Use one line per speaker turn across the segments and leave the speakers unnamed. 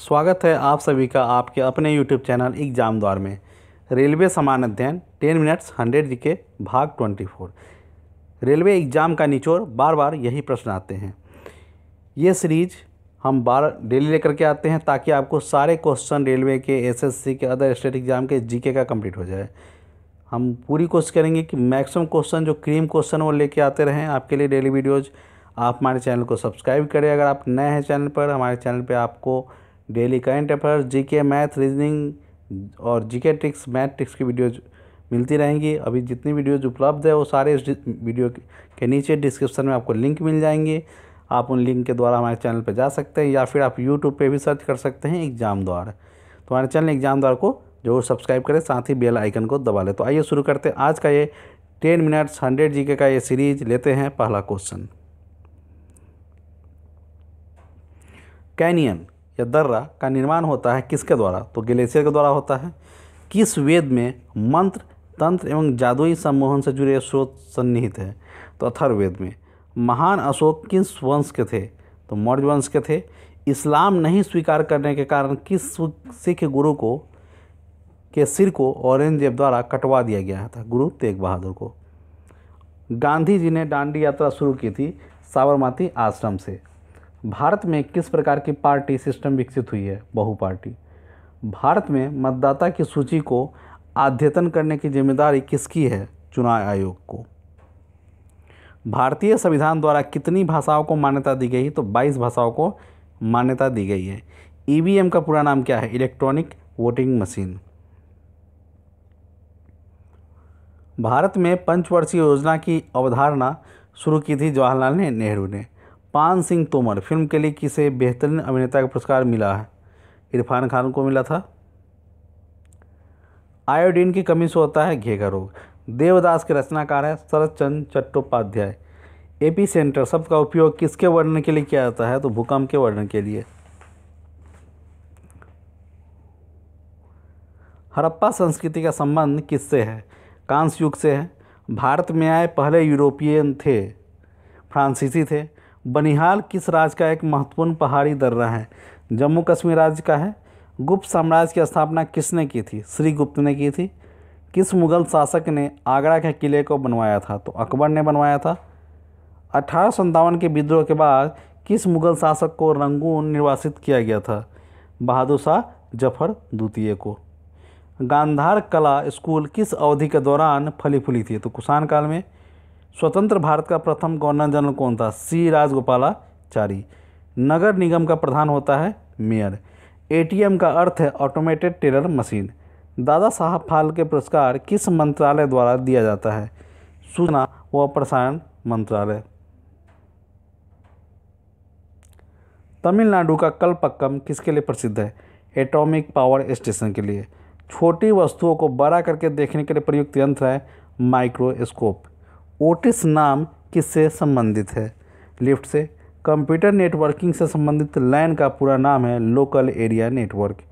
स्वागत है आप सभी का आपके अपने YouTube चैनल एग्जाम द्वार में रेलवे समान अध्ययन 10 मिनट्स 100 के भाग 24 रेलवे एग्जाम का निचोड़ बार बार यही प्रश्न आते हैं ये सीरीज हम बार डेली लेकर के आते हैं ताकि आपको सारे क्वेश्चन रेलवे के एसएससी के अदर स्टेट एग्ज़ाम के जीके का कंप्लीट हो जाए हम पूरी कोशिश करेंगे कि मैक्सिमम क्वेश्चन जो क्रीम क्वेश्चन वो लेके आते रहें आपके लिए डेली वीडियोज़ आप हमारे चैनल को सब्सक्राइब करें अगर आप नए हैं चैनल पर हमारे चैनल पर आपको daily current affairs GK math reasoning और जीके ट्रिक्स मैथ ट्रिक्स की वीडियोज मिलती रहेंगी अभी जितनी वीडियोज उपलब्ध है वो सारे इस वीडियो के नीचे डिस्क्रिप्शन में आपको लिंक मिल जाएंगे आप उन लिंक के द्वारा हमारे चैनल पर जा सकते हैं या फिर आप यूट्यूब पर भी सर्च कर सकते हैं एग्ज़ाम द्वार तो हमारे चैनल एग्ज़ाम द्वार को जरूर सब्सक्राइब करें साथ ही बेल आइकन को दबा लें तो आइए शुरू करते हैं आज का ये टेन मिनट्स हंड्रेड जी का ये सीरीज लेते हैं पहला क्वेश्चन कैनियन या दर्रा का निर्माण होता है किसके द्वारा तो ग्लेशियर के द्वारा होता है किस वेद में मंत्र तंत्र एवं जादुई सम्मोहन से जुड़े स्रोत सन्निहित है तो अथर्वेद में महान अशोक किस वंश के थे तो मौर्य वंश के थे इस्लाम नहीं स्वीकार करने के कारण किस सिख गुरु को के सिर को औरंगजेब द्वारा कटवा दिया गया था गुरु तेग बहादुर को गांधी जी ने डांडी यात्रा शुरू की थी साबरमती आश्रम से भारत में किस प्रकार की पार्टी सिस्टम विकसित हुई है बहु पार्टी भारत में मतदाता की सूची को अद्यतन करने की जिम्मेदारी किसकी है चुनाव आयोग को भारतीय संविधान द्वारा कितनी भाषाओं को मान्यता दी गई तो 22 भाषाओं को मान्यता दी गई है ई का पूरा नाम क्या है इलेक्ट्रॉनिक वोटिंग मशीन भारत में पंचवर्षीय योजना की अवधारणा शुरू की थी जवाहरलाल नेहरू ने पान सिंह तोमर फिल्म के लिए किसे बेहतरीन अभिनेता का पुरस्कार मिला है इरफान खान को मिला था आयोडीन की कमी से होता है घेघा रोग देवदास के रचनाकार है शरद चंद चट्टोपाध्याय एपी सेंटर शब्द का उपयोग किसके वर्णन के लिए किया जाता है तो भूकंप के वर्णन के लिए हड़प्पा संस्कृति का संबंध किससे है कांस युग से है भारत में आए पहले यूरोपियन थे फ्रांसीसी थे बनिहाल किस राज्य का एक महत्वपूर्ण पहाड़ी दर्रा है जम्मू कश्मीर राज्य का है गुप्त साम्राज्य की स्थापना किसने की थी श्री गुप्त ने की थी किस मुग़ल शासक ने आगरा के किले को बनवाया था तो अकबर ने बनवाया था अठारह के विद्रोह के बाद किस मुग़ल शासक को रंगून निर्वासित किया गया था बहादुर शाह जफर द्वितीय को गांधार कला स्कूल किस अवधि के दौरान फली फूली थी तो कुषाण काल में स्वतंत्र भारत का प्रथम गवर्नर जनरल कौन था सी राजगोपालाचारी नगर निगम का प्रधान होता है मेयर एटीएम का अर्थ है ऑटोमेटेड टेलर मशीन दादा साहब फाल्के पुरस्कार किस मंत्रालय द्वारा दिया जाता है सूचना व प्रसारण मंत्रालय तमिलनाडु का कलपक्कम किसके लिए प्रसिद्ध है एटॉमिक पावर स्टेशन के लिए छोटी वस्तुओं को बड़ा करके देखने के लिए प्रयुक्त यंत्र है माइक्रोस्कोप ओटिस नाम किससे संबंधित है लिफ्ट से कंप्यूटर नेटवर्किंग से संबंधित लैन का पूरा नाम है लोकल एरिया नेटवर्क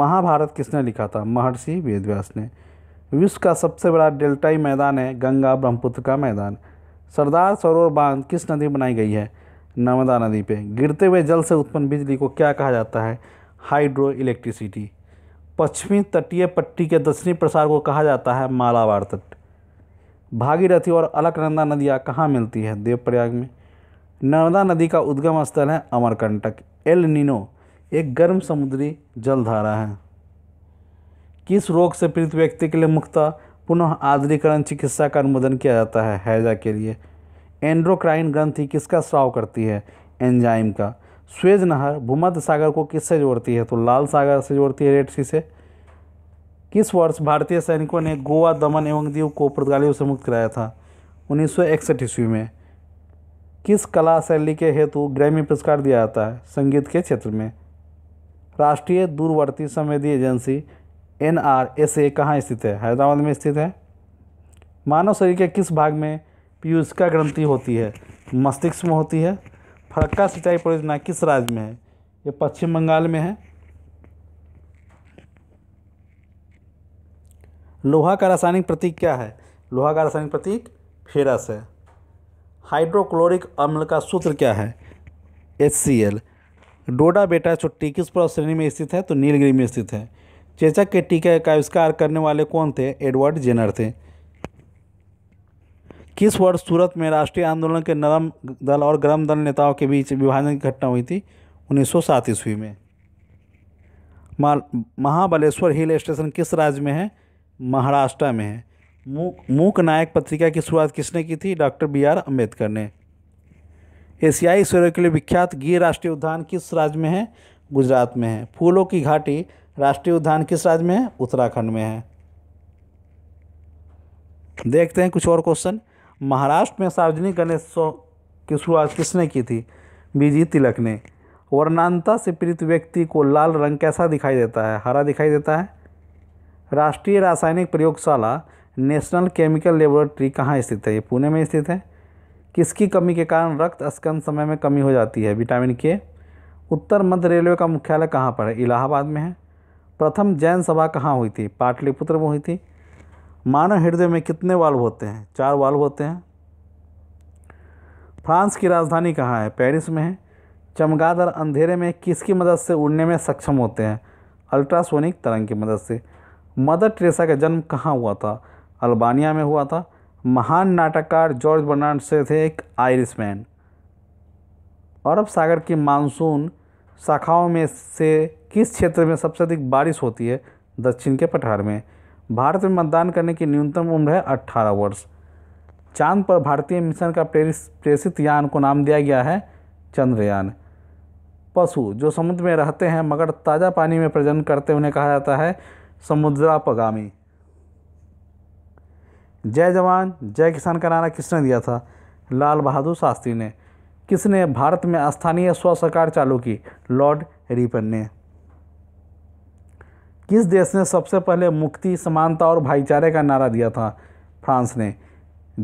महाभारत किसने लिखा था महर्षि वेदव्यास ने विश्व का सबसे बड़ा डेल्टाई मैदान है गंगा ब्रह्मपुत्र का मैदान सरदार सरोवर बांध किस नदी बनाई गई है नर्मदा नदी पे गिरते हुए जल से उत्पन्न बिजली को क्या कहा जाता है हाइड्रो इलेक्ट्रिसिटी पश्चिमी तटीय पट्टी के दक्षिणी प्रसार को कहा जाता है मालावार तट भागीरथी और अलकनंदा नदियाँ कहाँ मिलती है देवप्रयाग में नर्मदा नदी का उद्गम स्थल है अमरकंटक एल निनो एक गर्म समुद्री जलधारा है किस रोग से पीड़ित व्यक्ति के लिए मुख्यतः पुनः आदरीकरण चिकित्सा का अनुमोदन किया जाता है हैजा के लिए एंड्रोक्राइन ग्रंथि किसका स्राव करती है एंजाइम का स्वेज नहर भूमध्य सागर को किससे जोड़ती है तो लाल सागर से जोड़ती है रेड सी से किस वर्ष भारतीय सैनिकों ने गोवा दमन एवं दीव को पुर्तगालियों से मुक्त कराया था उन्नीस सौ इकसठ ईस्वी में किस कला शैली के हेतु ग्रैमी पुरस्कार दिया जाता है संगीत के क्षेत्र में राष्ट्रीय दूरवर्ती संवेदी agency N R S A कहाँ स्थित है हैदराबाद में स्थित है मानव शरीर के किस भाग में पीयूषका ग्रंथि होती है मस्तिष्क में होती है फरक्का सिंचाई परियोजना किस राज्य में है ये पश्चिम बंगाल में है लोहा का रासायनिक प्रतीक क्या है लोहा का रासायनिक प्रतीक फेरस है हाइड्रोक्लोरिक अम्ल का सूत्र क्या है एच सी एल डोडा बेटा छुट्टी किस पर श्रेणी में स्थित है तो नीलगिरी में स्थित है चेचक के टीके का आविष्कार करने वाले कौन थे एडवर्ड जेनर थे किस वर्ष सूरत में राष्ट्रीय आंदोलन के नरम दल और गर्म दल नेताओं के बीच विभाजन की घटना हुई थी उन्नीस सौ ईस्वी में महाबलेश्वर हिल स्टेशन किस राज्य में है महाराष्ट्र में है मूक मूक नायक पत्रिका की शुरुआत किसने की थी डॉक्टर बी आर अम्बेडकर ने एशियाई सूर्य के लिए विख्यात गिर राष्ट्रीय उद्यान किस राज्य में है गुजरात में है फूलों की घाटी राष्ट्रीय उद्यान किस राज्य में है उत्तराखंड में है देखते हैं कुछ और क्वेश्चन महाराष्ट्र में सार्वजनिक गणेशोत्सव की शुरुआत किसने की थी बीजी तिलक ने वर्णांता से पीड़ित व्यक्ति को लाल रंग कैसा दिखाई देता है हरा दिखाई देता है राष्ट्रीय रासायनिक प्रयोगशाला नेशनल केमिकल लेबोरेटरी कहाँ स्थित है ये पुणे में स्थित है किसकी कमी के कारण रक्त स्कन समय में कमी हो जाती है विटामिन के उत्तर मध्य रेलवे का मुख्यालय कहाँ पर है इलाहाबाद में है प्रथम जैन सभा कहाँ हुई थी पाटलिपुत्र में हुई थी मानव हृदय में कितने वाल्व होते हैं चार वाल्व होते हैं फ्रांस की राजधानी कहाँ है पेरिस में है चमगादड़ अंधेरे में किसकी मदद से उड़ने में सक्षम होते हैं अल्ट्रासोनिक तरंग की मदद से मदर टेरेसा का जन्म कहाँ हुआ था अल्बानिया में हुआ था महान नाटककार जॉर्ज बर्नार्ड से थे एक मैन अरब सागर की मानसून शाखाओं में से किस क्षेत्र में सबसे अधिक बारिश होती है दक्षिण के पठार में भारत में मतदान करने की न्यूनतम उम्र है अट्ठारह वर्ष चांद पर भारतीय मिशन का प्रेषित यान को नाम दिया गया है चंद्रयान पशु जो समुद्र में रहते हैं मगर ताज़ा पानी में प्रजनन करते उन्हें कहा जाता है समुद्रापगामी जय जवान जय किसान का नारा किसने दिया था लाल बहादुर शास्त्री ने किसने भारत में स्थानीय स्व सरकार चालू की लॉर्ड रिपन ने किस देश ने सबसे पहले मुक्ति समानता और भाईचारे का नारा दिया था फ्रांस ने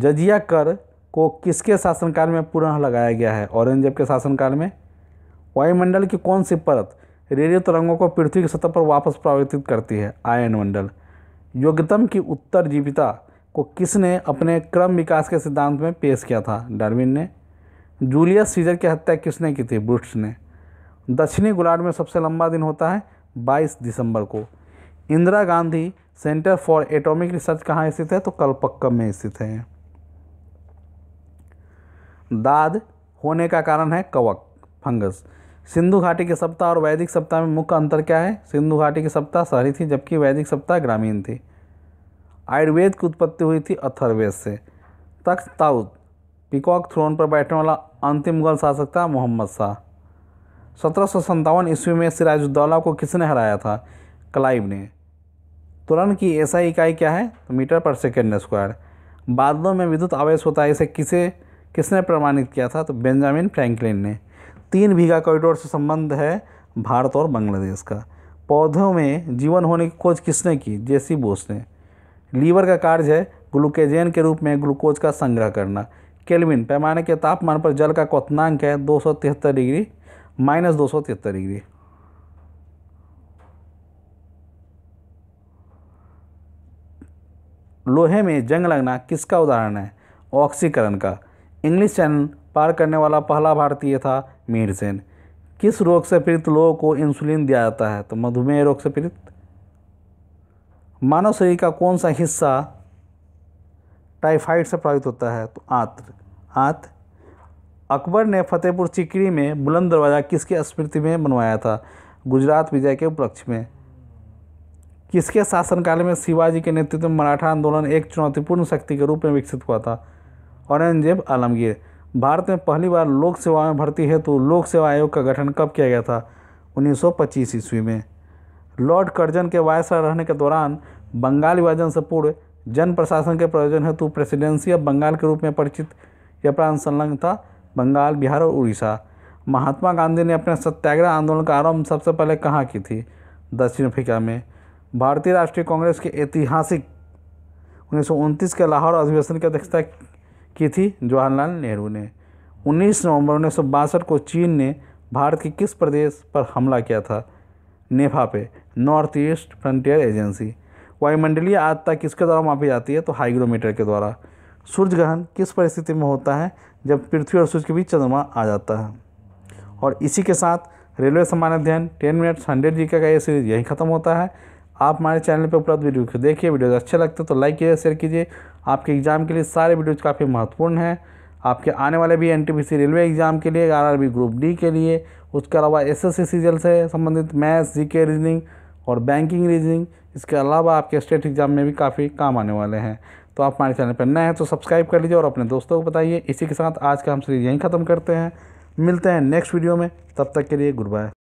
जजिया कर को किसके शासनकाल में पुनः लगाया गया है औरंगजेब के शासनकाल में वायुमंडल की कौन सी परत रेडियो तरंगों को पृथ्वी की सतह पर वापस प्रावर्तित करती है आयन मंडल योग्यतम की उत्तर जीविता को किसने अपने क्रम विकास के सिद्धांत में पेश किया था डार्विन ने जूलियस सीजर की हत्या किसने की थी ब्रुट्स ने दक्षिणी गोलार्ध में सबसे लंबा दिन होता है 22 दिसंबर को Indira Gandhi centre for atomic research कहाँ स्थित है तो कलपक्कम में स्थित है दाद होने का कारण है कवक फंगस सिंधु घाटी के सप्ताह और वैदिक सप्ताह में मुख्य अंतर क्या है सिंधु घाटी के सप्ताह शहरी थी जबकि वैदिक सप्ताह ग्रामीण थी आयुर्वेद की उत्पत्ति हुई थी अथर्वेद से तख्त ताउद पिकॉक थ्रोन पर बैठने वाला अंतिम मुगल शासक था मोहम्मद शाह सत्रह सौ सत्तावन ईस्वी में सिराजुद्दौला को किसने हराया था क्लाइव ने तुरंत की ऐसा इकाई क्या है मीटर पर सेकेंड स्क्वायर बादलों में विद्युत आवेश होता है इसे किसे किसने प्रमाणित किया था तो बेंजामिन फ्रैंकलिन ने तीन बीघा कॉरिडोर से संबंध है भारत और बांग्लादेश का पौधों में जीवन होने की खोज किसने की जेसी बोस ने लीवर का कार्य है ग्लूकेजेन के रूप में ग्लूकोज का संग्रह करना केल्विन पैमाने के तापमान पर जल का क्वनांक है दो डिग्री माइनस दो डिग्री लोहे में जंग लगना किसका उदाहरण है ऑक्सीकरण का इंग्लिश चैनल पार करने वाला पहला भारतीय था मेडिसिन किस रोग से पीड़ित लोगों को इंसुलिन दिया जाता है तो मधुमेह रोग से पीड़ित मानव शरीर का कौन सा हिस्सा टाइफाइड से प्रभावित होता है तो आंत्र आंत अकबर ने फतेहपुर चिकरी में बुलंद दरवाज़ा किसके स्मृति में बनवाया था गुजरात विजय के उपलक्ष्य में किसके शासनकाल में शिवाजी के नेतृत्व में मराठा आंदोलन एक चुनौतीपूर्ण शक्ति के रूप में विकसित हुआ था औरंगजेब आलमगीर भारत में पहली बार लोक सेवा में भर्ती हेतु तो लोक सेवा आयोग का गठन कब किया गया था 1925 ईस्वी में लॉर्ड कर्जन के वायसराय रहने के दौरान बंगाल विभाजन से पूर्व जन प्रशासन के प्रयोजन हेतु प्रेसिडेंसी ऑफ बंगाल के रूप में परिचित यह प्रांत संलग्न था बंगाल बिहार और उड़ीसा महात्मा गांधी ने अपने सत्याग्रह आंदोलन का आरंभ सबसे पहले कहाँ की थी दक्षिण अफ्रीका में भारतीय राष्ट्रीय कांग्रेस के ऐतिहासिक उन्नीस के लाहौर अधिवेशन की अध्यक्षता की थी जवाहरलाल नेहरू ने 19 नवंबर उन्नीस को चीन ने भारत के किस प्रदेश पर हमला किया था नेफा पे नॉर्थ ईस्ट फ्रंटियर एजेंसी वायुमंडलीय आदता किसके द्वारा मापी जाती है तो हाइग्रोमीटर के द्वारा सूर्य ग्रहण किस परिस्थिति में होता है जब पृथ्वी और सूर्य के बीच चंद्रमा आ जाता है और इसी के साथ रेलवे सामान्य अध्ययन टेन मिनट्स हंड्रेड जी का ये सीरीज यही ख़त्म होता है आप हमारे चैनल पर उपलब्ध वीडियो को देखिए वीडियो अच्छे लगते तो लाइक कीजिए शेयर कीजिए आपके एग्ज़ाम के लिए सारे वीडियोज़ काफ़ी महत्वपूर्ण हैं आपके आने वाले भी एन रेलवे एग्ज़ाम के लिए आर ग्रुप डी के लिए उसके अलावा एस एस से संबंधित मैथ्स जीके रीजनिंग और बैंकिंग रीजनिंग इसके अलावा आपके स्टेट एग्ज़ाम में भी काफ़ी काम आने वाले हैं तो आप हमारे चैनल पर नए हैं तो सब्सक्राइब कर लीजिए और अपने दोस्तों को बताइए इसी के साथ आज का हम सीरीज यहीं ख़त्म करते हैं मिलते हैं नेक्स्ट वीडियो में तब तक के लिए गुड बाय